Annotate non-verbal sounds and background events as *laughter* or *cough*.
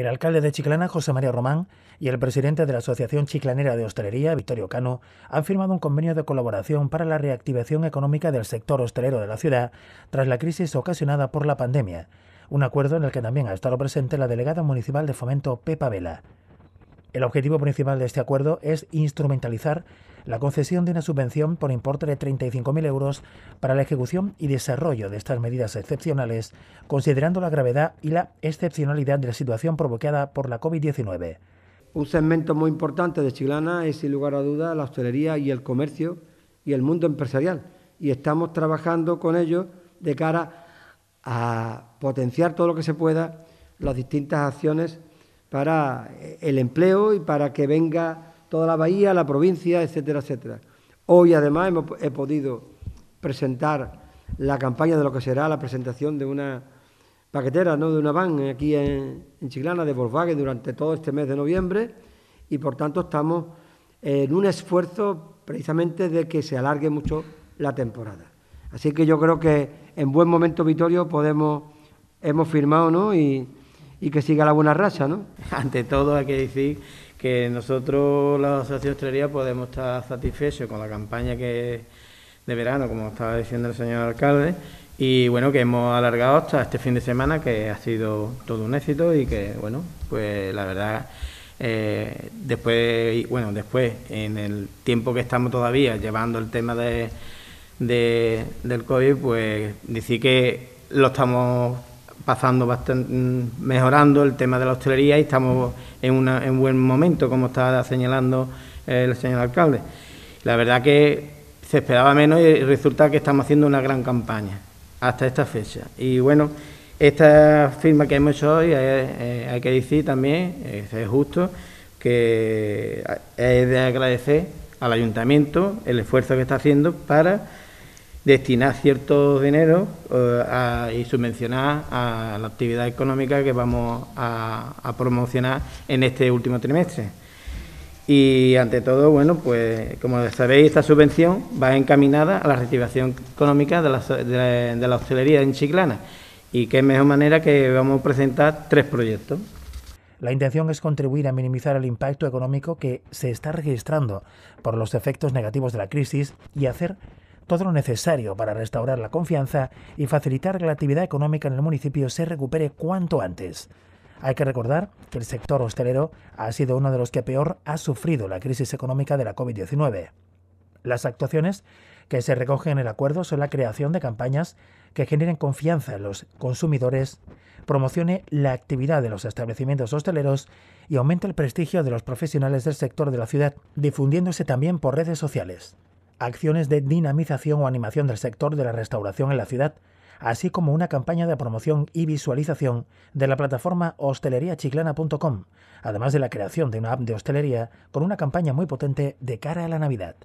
el alcalde de Chiclana, José María Román, y el presidente de la Asociación Chiclanera de Hostelería, Victorio Cano, han firmado un convenio de colaboración para la reactivación económica del sector hostelero de la ciudad tras la crisis ocasionada por la pandemia. Un acuerdo en el que también ha estado presente la delegada municipal de fomento Pepa Vela. El objetivo principal de este acuerdo es instrumentalizar la concesión de una subvención por importe de 35.000 euros para la ejecución y desarrollo de estas medidas excepcionales, considerando la gravedad y la excepcionalidad de la situación provocada por la COVID-19. Un segmento muy importante de Chilana es, sin lugar a duda la hostelería y el comercio y el mundo empresarial. Y estamos trabajando con ellos de cara a potenciar todo lo que se pueda las distintas acciones para eh, el empleo y para que venga toda la bahía, la provincia, etcétera, etcétera. Hoy además he podido presentar la campaña de lo que será la presentación de una paquetera, ¿no? de una van aquí en, Chiglana de Volkswagen, durante todo este mes de noviembre y por tanto estamos en un esfuerzo precisamente de que se alargue mucho la temporada. Así que yo creo que en buen momento, Vitorio, podemos, hemos firmado ¿no? y, y que siga la buena racha, ¿no? *laughs* Ante todo hay que decir que nosotros, la Asociación de podemos estar satisfechos con la campaña que de verano, como estaba diciendo el señor alcalde, y bueno, que hemos alargado hasta este fin de semana, que ha sido todo un éxito y que, bueno, pues la verdad... Eh, después, bueno, después, en el tiempo que estamos todavía llevando el tema de, de, del COVID, pues decir que lo estamos pasando bastante, mejorando el tema de la hostelería y estamos en, un buen momento, como está señalando eh, el señor alcalde. La verdad que se esperaba menos y resulta que estamos haciendo una gran campaña hasta esta fecha. Y bueno, esta firma que hemos hecho hoy, eh, eh, hay que decir también, es justo, que es de agradecer al ayuntamiento el esfuerzo que está haciendo para destinar cierto dinero eh, a, y subvencionar a la actividad económica que vamos a, promocionar en este último trimestre. Y ante todo, bueno, pues como sabéis, esta subvención va encaminada a la reactivación económica de la, de la hostelería en Chiclana. Y qué mejor manera que vamos a presentar tres proyectos. La intención es contribuir a minimizar el impacto económico que se está registrando por los efectos negativos de la crisis y hacer todo lo necesario para restaurar la confianza y facilitar que la actividad económica en el municipio se recupere cuanto antes. Hay que recordar que el sector hostelero ha sido uno de los que peor ha sufrido la crisis económica de la COVID-19. Las actuaciones que se recogen en el acuerdo son la creación de campañas que generen confianza en los consumidores, promocione la actividad de los establecimientos hosteleros y aumente el prestigio de los profesionales del sector de la ciudad, difundiéndose también por redes sociales acciones de dinamización o animación del sector de la restauración en la ciudad, así como una campaña de promoción y visualización de la plataforma hosteleriachiclana.com, además de la creación de una app de hostelería con una campaña muy potente de cara a la Navidad.